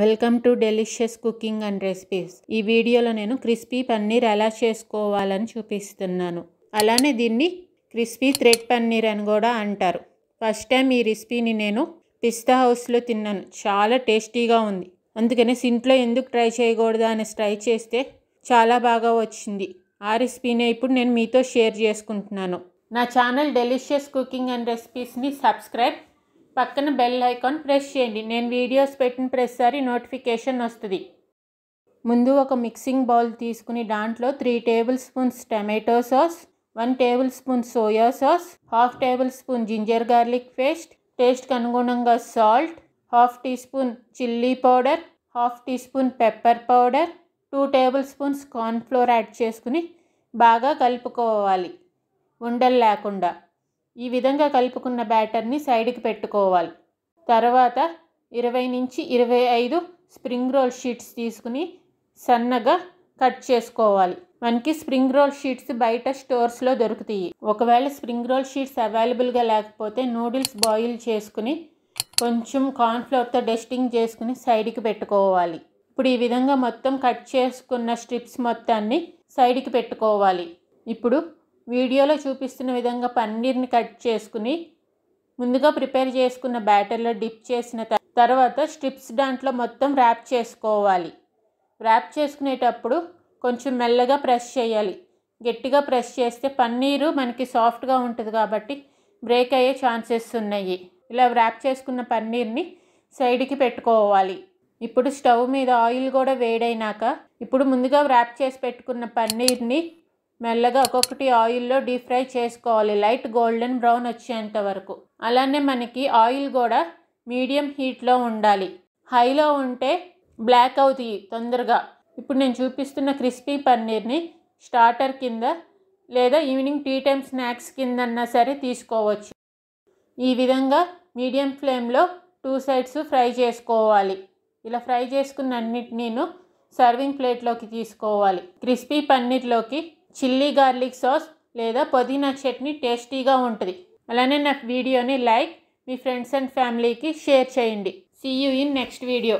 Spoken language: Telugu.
welcome to delicious cooking and recipes ఈ వీడియోలో నేను క్రిస్పీ పన్నీర్ ఎలా చేసుకోవాలని చూపిస్తున్నాను అలానే దీన్ని క్రిస్పీ థ్రెడ్ పన్నీర్ అని కూడా అంటారు ఫస్ట్ టైం ఈ రెసిపీని నేను పిస్తా హౌస్లో తిన్నాను చాలా టేస్టీగా ఉంది అందుకనే సింట్లో ఎందుకు ట్రై చేయకూడదా అని ట్రై చేస్తే చాలా బాగా వచ్చింది ఆ రెసిపీనే ఇప్పుడు నేను మీతో షేర్ చేసుకుంటున్నాను నా ఛానల్ డెలిషియస్ కుకింగ్ అండ్ రెసిపీస్ని సబ్స్క్రైబ్ పక్కన బెల్ ఐకాన్ ప్రెస్ చేయండి నేను వీడియోస్ పెట్టిన ప్రతిసారి నోటిఫికేషన్ వస్తుంది ముందు ఒక మిక్సింగ్ బౌల్ తీసుకుని దాంట్లో three tablespoons tomato sauce one tablespoon soya sauce half tablespoon ginger garlic paste టేస్ట్కి అనుగుణంగా salt half teaspoon chilli powder half teaspoon pepper powder two tablespoons cornflour add చేసుకుని బాగా కలుపుకోవాలి ఉండలు లేకుండా ఈ విధంగా కలుపుకున్న బ్యాటర్ని సైడ్కి పెట్టుకోవాలి తర్వాత ఇరవై నుంచి ఇరవై ఐదు స్ప్రింగ్ రోల్ షీట్స్ తీసుకుని సన్నగా కట్ చేసుకోవాలి మనకి స్ప్రింగ్ రోల్ షీట్స్ బయట స్టోర్స్లో దొరుకుతాయి ఒకవేళ స్ప్రింగ్ రోల్ షీట్స్ అవైలబుల్గా లేకపోతే నూడిల్స్ బాయిల్ చేసుకుని కొంచెం కార్న్ఫ్లవర్తో డస్టింగ్ చేసుకుని సైడ్కి పెట్టుకోవాలి ఇప్పుడు ఈ విధంగా మొత్తం కట్ చేసుకున్న స్ట్రిప్స్ మొత్తాన్ని సైడ్కి పెట్టుకోవాలి ఇప్పుడు వీడియోలో చూపిస్తున్న విధంగా పన్నీర్ని కట్ చేసుకుని ముందుగా ప్రిపేర్ చేసుకున్న బ్యాటర్లో డిప్ చేసిన తర్వాత స్ట్రిప్స్ దాంట్లో మొత్తం ర్యాప్ చేసుకోవాలి ర్యాప్ చేసుకునేటప్పుడు కొంచెం మెల్లగా ప్రెస్ చేయాలి గట్టిగా ప్రెస్ చేస్తే పన్నీరు మనకి సాఫ్ట్గా ఉంటుంది కాబట్టి బ్రేక్ అయ్యే ఛాన్సెస్ ఉన్నాయి ఇలా ర్యాప్ చేసుకున్న పన్నీర్ని సైడ్కి పెట్టుకోవాలి ఇప్పుడు స్టవ్ మీద ఆయిల్ కూడా వేడైనాక ఇప్పుడు ముందుగా ర్యాప్ చేసి పెట్టుకున్న పన్నీర్ని మెల్లగా ఒక్కొక్కటి ఆయిల్లో డీప్ ఫ్రై చేసుకోవాలి లైట్ గోల్డెన్ బ్రౌన్ వచ్చేంత వరకు అలానే మనకి ఆయిల్ కూడా మీడియం హీట్లో ఉండాలి హైలో ఉంటే బ్లాక్ అవుతాయి తొందరగా ఇప్పుడు నేను చూపిస్తున్న క్రిస్పీ పన్నీర్ని స్టార్టర్ కింద లేదా ఈవినింగ్ టీ టైం స్నాక్స్ కిందన్నా సరే తీసుకోవచ్చు ఈ విధంగా మీడియం ఫ్లేమ్లో టూ సైడ్స్ ఫ్రై చేసుకోవాలి ఇలా ఫ్రై చేసుకున్న అన్నిటినీ నేను సర్వింగ్ ప్లేట్లోకి తీసుకోవాలి క్రిస్పీ పన్నీర్లోకి చిల్లీ గార్లిక్ సాస్ లేదా పుదీనా చట్నీ టేస్టీగా ఉంటుంది అలానే నా వీడియోని లైక్ మీ ఫ్రెండ్స్ అండ్ ఫ్యామిలీకి షేర్ చేయండి see you in next video